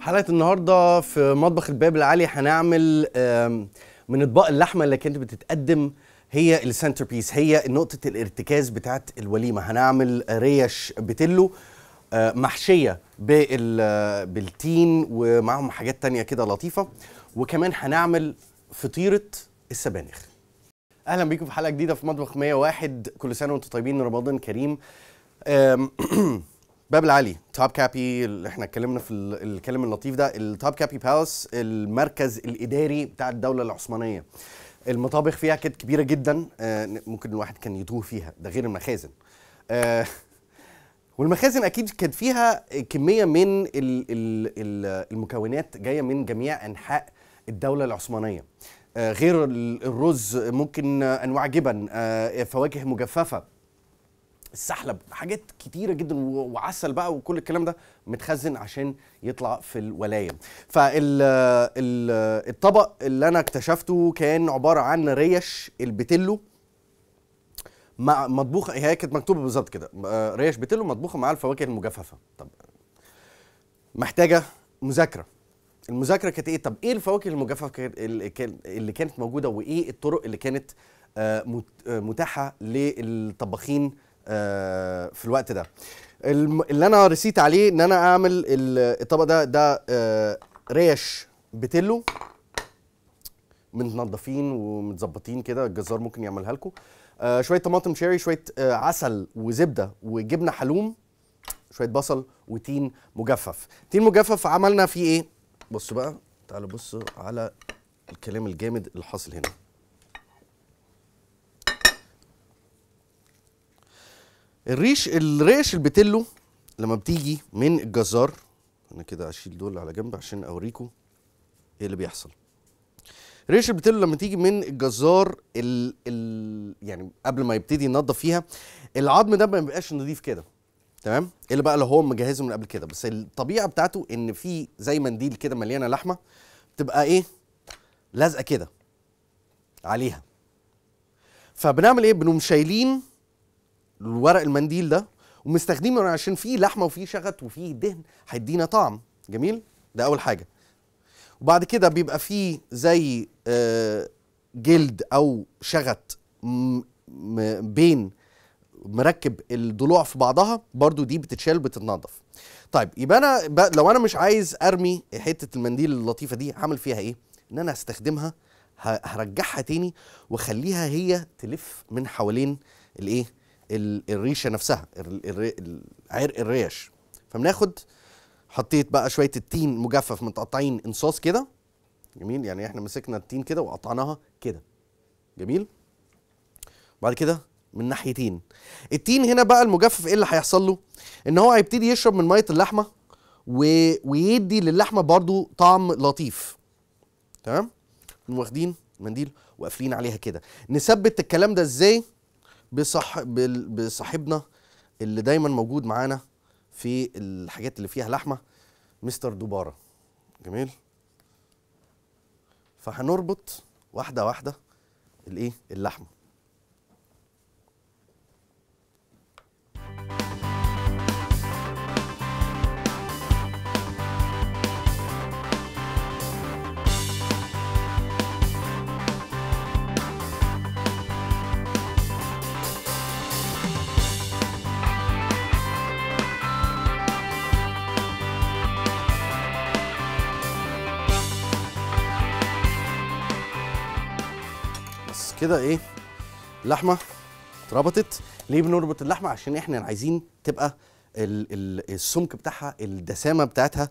حلقه النهارده في مطبخ الباب العالي هنعمل من اطباق اللحمه اللي كانت بتتقدم هي السنتر بيس هي نقطه الارتكاز بتاعت الوليمه هنعمل ريش بتلو آه، محشيه آه، بالتين ومعهم حاجات تانية كده لطيفه وكمان هنعمل فطيره السبانخ اهلا بيكم في حلقه جديده في مطبخ 101 كل سنه وانتم طيبين رمضان كريم باب العالي توب كابي اللي احنا اتكلمنا في الكلام اللطيف ده التوب كابي بالاس المركز الاداري بتاع الدوله العثمانيه المطابخ فيها كانت كبيره جدا آه، ممكن الواحد كان يتوه فيها ده غير المخازن آه، والمخازن اكيد كان فيها كميه من المكونات جايه من جميع انحاء الدوله العثمانيه آه، غير الرز ممكن انواع جبن فواكه مجففه السحلب حاجات كتيره جدا وعسل بقى وكل الكلام ده متخزن عشان يطلع في الولايه فالطبق اللي انا اكتشفته كان عباره عن ريش البتلو مع مطبوخه هي كانت مكتوبه بالظبط كده آه، ريش بتلو مطبوخه مع الفواكه المجففه طب محتاجه مذاكره المذاكره كانت ايه طب ايه الفواكه المجففه اللي كانت موجوده وايه الطرق اللي كانت آه، آه، متاحه للطباخين آه، في الوقت ده اللي انا رسيت عليه ان انا اعمل الطبق ده ده آه، ريش بتلو متنضفين ومتظبطين كده الجزار ممكن يعملها لكم آه، شويه طماطم شيري شويه عسل وزبده وجبنه حلوم شويه بصل وتين مجفف تين مجفف عملنا فيه ايه بصوا بقى تعالوا بصوا على الكلام الجامد اللي حاصل هنا الريش الريش البتلو لما بتيجي من الجزار انا كده اشيل دول على جنب عشان اوريكم ايه اللي بيحصل ريش البتلو لما تيجي من الجزار ال ال يعني قبل ما يبتدي ينضف فيها العظم ده ما بيبقاش نضيف كده تمام اللي بقى لو هو مجهزه من قبل كده بس الطبيعه بتاعته ان في زي منديل كده مليانه لحمه بتبقى ايه لازقه كده عليها فبنعمل ايه بنقوم شايلين الورق المنديل ده ومستخدمينه عشان فيه لحمه وفيه شغط وفيه دهن هيدينا طعم جميل ده اول حاجه وبعد كده بيبقى فيه زي آه، جلد او شغط بين مركب الضلوع في بعضها برضو دي بتتشال وبتتنضف طيب يبقى انا لو انا مش عايز ارمي حته المنديل اللطيفه دي هعمل فيها ايه ان انا هستخدمها هرجعها تاني واخليها هي تلف من حوالين الايه الريشه نفسها عرق الريش فبناخد حطيت بقى شويه التين مجفف متقطعين انصاص كده جميل يعني احنا مسكنا التين كده وقطعناها كده جميل بعد كده من ناحيتين التين هنا بقى المجفف ايه اللي هيحصل له ان هو هيبتدي يشرب من ميه اللحمه و... ويدي للحمه برضو طعم لطيف تمام واخدين منديل وقافلين عليها كده نثبت الكلام ده ازاي بصح بصاحبنا اللي دايما موجود معانا في الحاجات اللي فيها لحمه مستر دوباره جميل فهنربط واحده واحده الايه اللحمه كده ايه اللحمه اتربطت ليه بنربط اللحمه عشان احنا عايزين تبقى السمك بتاعها الدسامه بتاعتها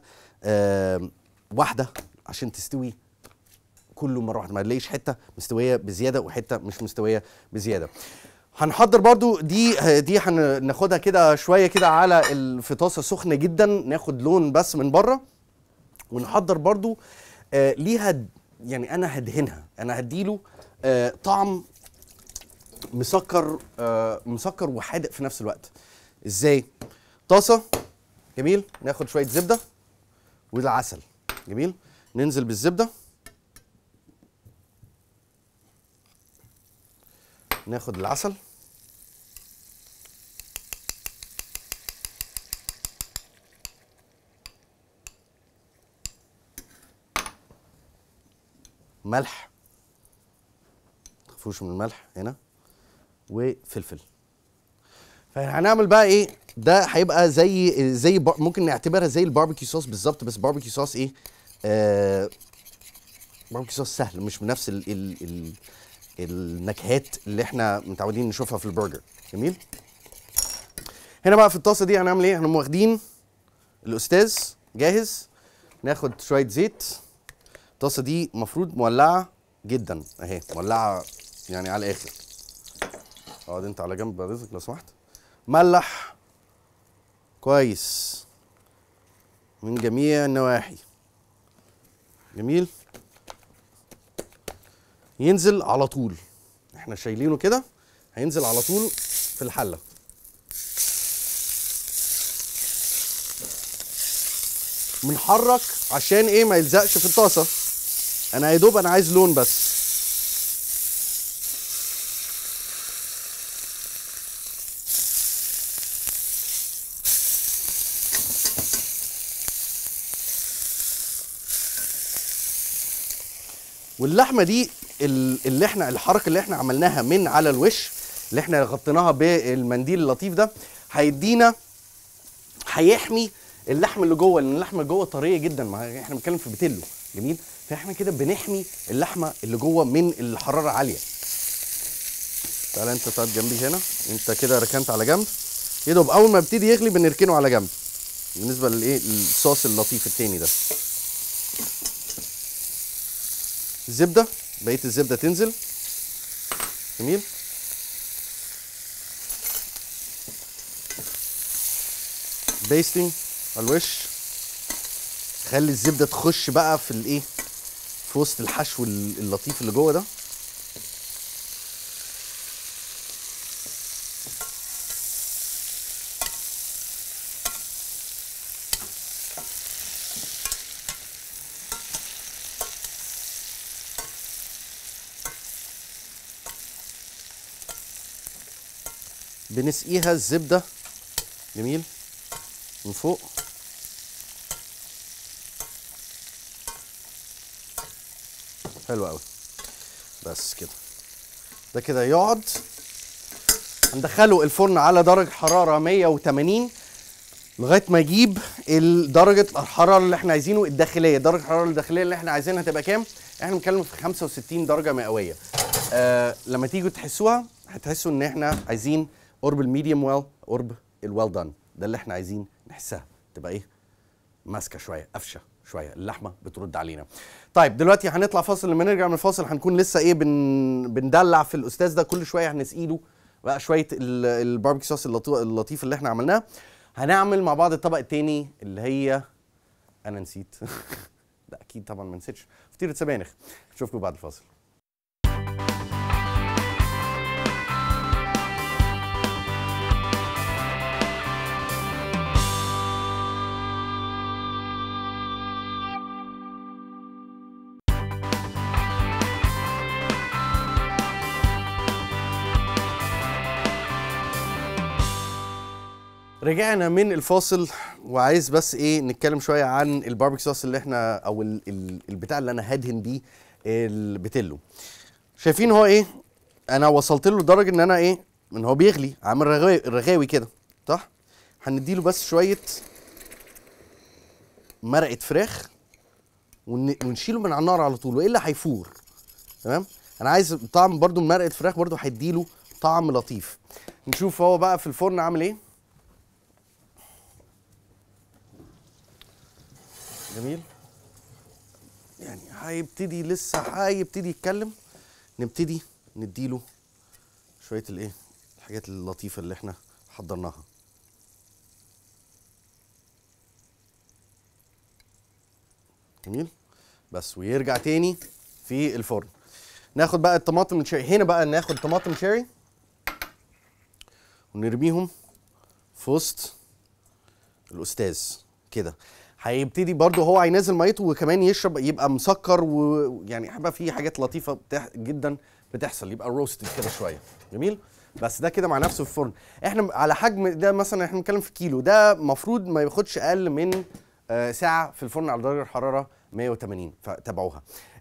واحده عشان تستوي كله مره واحده ما تلاقيش حته مستويه بزياده وحته مش مستويه بزياده هنحضر برضو دي دي هناخدها كده شويه كده على في طاسه سخنه جدا ناخد لون بس من بره ونحضر برضو آه ليها يعني انا هدهنها انا هديله آه، طعم مسكر آه، مسكر وحادق في نفس الوقت ازاي طاسه جميل ناخد شويه زبده والعسل جميل ننزل بالزبده ناخد العسل ملح فرفوش من الملح هنا وفلفل فهنعمل بقى ايه ده هيبقى زي زي ممكن نعتبرها زي الباربيكيو صوص بالظبط بس باربيكيو صوص ايه آه باربيكيو صوص سهل مش بنفس الـ ال ال النكهات اللي احنا متعودين نشوفها في البرجر جميل هنا بقى في الطاسه دي هنعمل ايه احنا واخدين الاستاذ جاهز ناخد شويه زيت الطاسه دي المفروض مولعه جدا اهي مولعه يعني على الاخر اقعد انت على جنب حضرتك لو سمحت ملح كويس من جميع النواحي جميل ينزل على طول احنا شايلينه كده هينزل على طول في الحله بنحرك عشان ايه ما يلزقش في الطاسه انا يا دوب انا عايز لون بس واللحمه دي اللي احنا الحركه اللي احنا عملناها من على الوش اللي احنا غطيناها بالمنديل اللطيف ده هيدينا هيحمي اللحم اللي جوه لان اللحمه اللي جوه طريه جدا ما احنا بنتكلم في بتلو جميل فاحنا كده بنحمي اللحمه اللي جوه من الحراره عاليه تعالى انت تقعد جنبي هنا انت كده ركنت على جنب يدوب اول ما ابتدي يغلي بنركنه على جنب بالنسبه للايه الصوص اللطيف التاني ده الزبده بقيه الزبده تنزل جميل بيستنج على الوش خلي الزبده تخش بقى في الايه في وسط الحشو اللطيف اللي جوه ده بنسقيها الزبده جميل من فوق حلو قوي بس كده ده كده يقعد هندخله الفرن على درجه حراره 180 لغايه ما يجيب درجه الحراره اللي احنا عايزينه الداخليه درجه الحراره الداخليه اللي احنا عايزينها تبقى كام احنا بنتكلم في 65 درجه مئويه آه لما تيجوا تحسوها هتحسوا ان احنا عايزين قرب الميديوم ويل قرب الويل دان ده اللي احنا عايزين نحسها تبقى ايه ماسكه شويه قفشه شويه اللحمه بترد علينا طيب دلوقتي هنطلع فاصل لما نرجع من الفاصل هنكون لسه ايه بن... بندلع في الاستاذ ده كل شويه هنسقيله بقى شويه الباربيكيو صوص اللطيف اللي احنا عملناه هنعمل مع بعض الطبق التاني اللي هي انا نسيت لا اكيد طبعا ما نسيتش فطيره سبانخ نشوفكم بعد الفاصل رجعنا من الفاصل وعايز بس ايه نتكلم شويه عن الباربيكيو صوص اللي احنا او البتاع اللي انا هدهن بيه البتلو شايفين هو ايه انا وصلت له لدرجه ان انا ايه ان هو بيغلي عامل رغاوي, كده صح هنديله بس شويه مرقه فراخ ونشيله من على النار على طول والا هيفور تمام انا عايز طعم برده مرقه فراخ برده له طعم لطيف نشوف هو بقى في الفرن عامل ايه جميل يعني هيبتدي لسه هيبتدي يتكلم نبتدي نديله شويه الايه الحاجات اللطيفه اللي احنا حضرناها جميل بس ويرجع تاني في الفرن ناخد بقى الطماطم الشيري هنا بقى ناخد طماطم شيري ونرميهم في وسط الاستاذ كده هيبتدي برضه هو هينزل ميته وكمان يشرب يبقى مسكر ويعني هيبقى في حاجات لطيفه بتح... جدا بتحصل يبقى روستد كده شويه جميل بس ده كده مع نفسه في الفرن احنا على حجم ده مثلا احنا بنتكلم في كيلو ده المفروض ما ياخدش اقل من آه، ساعه في الفرن على درجه الحراره 180 فتابعوها